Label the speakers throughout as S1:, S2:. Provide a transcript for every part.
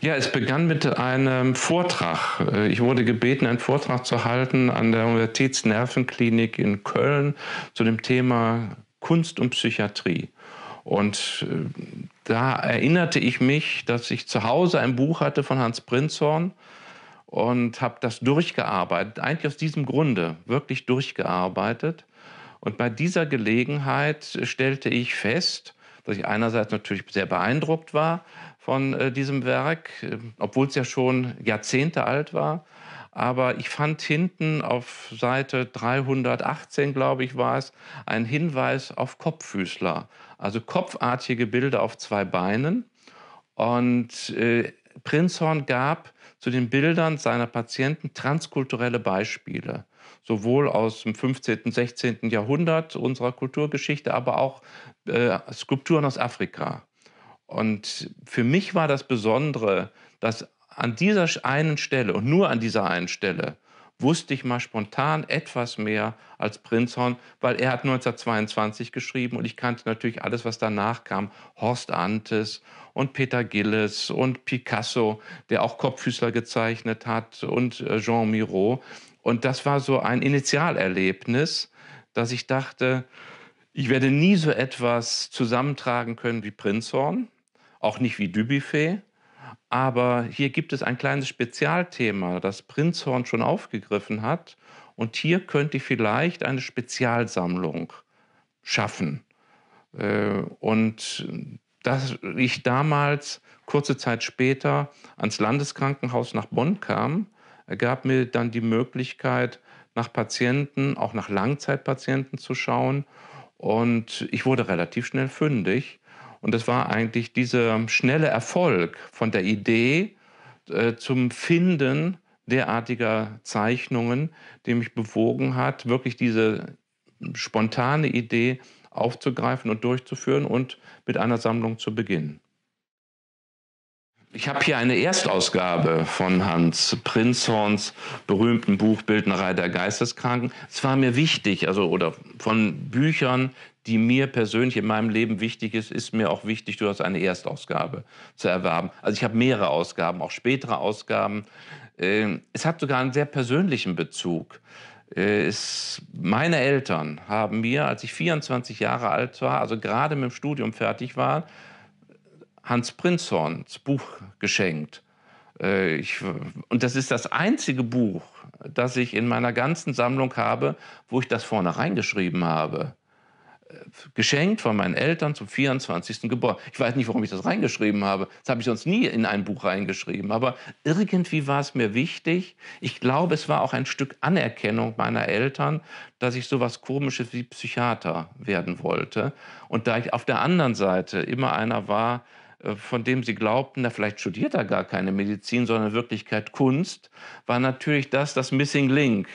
S1: Ja, es begann mit einem Vortrag. Äh, ich wurde gebeten, einen Vortrag zu halten an der Universitätsnervenklinik in Köln zu dem Thema Kunst und Psychiatrie. Und äh, da erinnerte ich mich, dass ich zu Hause ein Buch hatte von Hans Prinzhorn und habe das durchgearbeitet, eigentlich aus diesem Grunde, wirklich durchgearbeitet. Und bei dieser Gelegenheit stellte ich fest, dass ich einerseits natürlich sehr beeindruckt war von äh, diesem Werk, äh, obwohl es ja schon Jahrzehnte alt war. Aber ich fand hinten auf Seite 318, glaube ich, war es, einen Hinweis auf Kopffüßler, also kopfartige Bilder auf zwei Beinen. Und äh, Prinzhorn gab zu den Bildern seiner Patienten transkulturelle Beispiele, sowohl aus dem 15., 16. Jahrhundert unserer Kulturgeschichte, aber auch äh, Skulpturen aus Afrika. Und für mich war das Besondere, dass an dieser einen Stelle und nur an dieser einen Stelle wusste ich mal spontan etwas mehr als Prinzhorn, weil er hat 1922 geschrieben und ich kannte natürlich alles, was danach kam. Horst Antes und Peter Gilles und Picasso, der auch Kopffüßler gezeichnet hat und äh, Jean Miro. Und das war so ein Initialerlebnis, dass ich dachte, ich werde nie so etwas zusammentragen können wie Prinzhorn, auch nicht wie Dubuffet. Aber hier gibt es ein kleines Spezialthema, das Prinzhorn schon aufgegriffen hat. Und hier könnte ich vielleicht eine Spezialsammlung schaffen. Äh, und dass ich damals, kurze Zeit später, ans Landeskrankenhaus nach Bonn kam, gab mir dann die Möglichkeit, nach Patienten, auch nach Langzeitpatienten zu schauen. Und ich wurde relativ schnell fündig und es war eigentlich dieser schnelle Erfolg von der Idee äh, zum Finden derartiger Zeichnungen, die mich bewogen hat, wirklich diese spontane Idee aufzugreifen und durchzuführen und mit einer Sammlung zu beginnen. Ich habe hier eine Erstausgabe von Hans Prinzhorns berühmten Buch Bildnerei der Geisteskranken. Es war mir wichtig, also oder von Büchern, die mir persönlich in meinem Leben wichtig ist, ist mir auch wichtig, durchaus eine Erstausgabe zu erwerben. Also ich habe mehrere Ausgaben, auch spätere Ausgaben. Ähm, es hat sogar einen sehr persönlichen Bezug. Äh, es, meine Eltern haben mir, als ich 24 Jahre alt war, also gerade mit dem Studium fertig war, Hans Prinzhorns Buch geschenkt. Äh, ich, und das ist das einzige Buch, das ich in meiner ganzen Sammlung habe, wo ich das vorne reingeschrieben habe geschenkt von meinen Eltern zum 24. Geburtstag. Ich weiß nicht, warum ich das reingeschrieben habe. Das habe ich sonst nie in ein Buch reingeschrieben. Aber irgendwie war es mir wichtig. Ich glaube, es war auch ein Stück Anerkennung meiner Eltern, dass ich so was Komisches wie Psychiater werden wollte. Und da ich auf der anderen Seite immer einer war, äh, von dem sie glaubten, na, vielleicht studiert er gar keine Medizin, sondern in Wirklichkeit Kunst, war natürlich das das Missing Link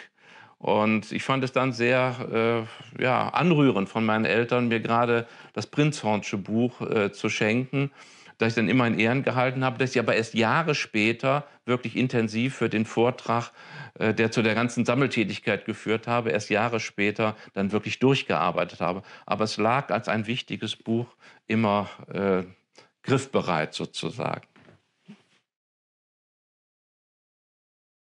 S1: und ich fand es dann sehr äh, ja, anrührend von meinen Eltern, mir gerade das Prinzhornsche Buch äh, zu schenken, das ich dann immer in Ehren gehalten habe, dass ich aber erst Jahre später wirklich intensiv für den Vortrag, äh, der zu der ganzen Sammeltätigkeit geführt habe, erst Jahre später dann wirklich durchgearbeitet habe. Aber es lag als ein wichtiges Buch immer äh, griffbereit sozusagen.